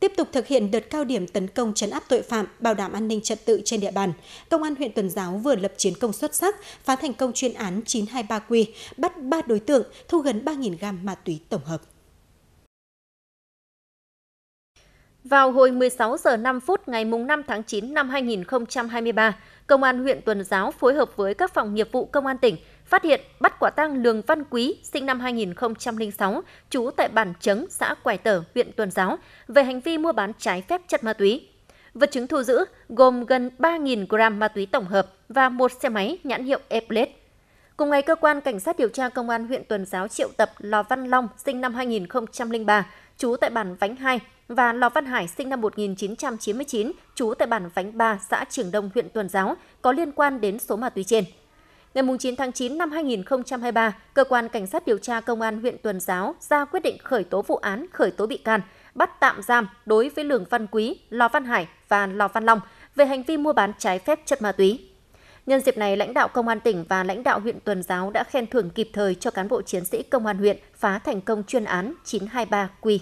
Tiếp tục thực hiện đợt cao điểm tấn công chấn áp tội phạm, bảo đảm an ninh trật tự trên địa bàn, Công an huyện Tuần Giáo vừa lập chiến công xuất sắc, phá thành công chuyên án 923Q, bắt 3 đối tượng, thu gần 3.000 gam ma túy tổng hợp. Vào hồi 16 giờ 5 phút ngày 5 tháng 9 năm 2023, Công an huyện Tuần Giáo phối hợp với các phòng nghiệp vụ Công an tỉnh phát hiện bắt quả tang Lường Văn Quý, sinh năm 2006, trú tại bản Trấn, xã Quải Tở, huyện Tuần Giáo, về hành vi mua bán trái phép chất ma túy. Vật chứng thu giữ gồm gần 3.000 gram ma túy tổng hợp và một xe máy nhãn hiệu Eplet. Cùng ngày, cơ quan cảnh sát điều tra công an huyện Tuần Giáo triệu tập Lò Văn Long, sinh năm 2003, trú tại bản Vánh 2 và Lò Văn Hải sinh năm 1999, trú tại bản Vánh 3, xã Trường Đông, huyện Tuần Giáo, có liên quan đến số ma túy trên. Ngày 9 tháng 9 năm 2023, Cơ quan Cảnh sát điều tra Công an huyện Tuần Giáo ra quyết định khởi tố vụ án, khởi tố bị can, bắt tạm giam đối với Lường Văn Quý, Lò Văn Hải và Lò Văn Long về hành vi mua bán trái phép chất ma túy. Nhân dịp này, lãnh đạo Công an tỉnh và lãnh đạo huyện Tuần Giáo đã khen thưởng kịp thời cho cán bộ chiến sĩ Công an huyện phá thành công chuyên án 923Q.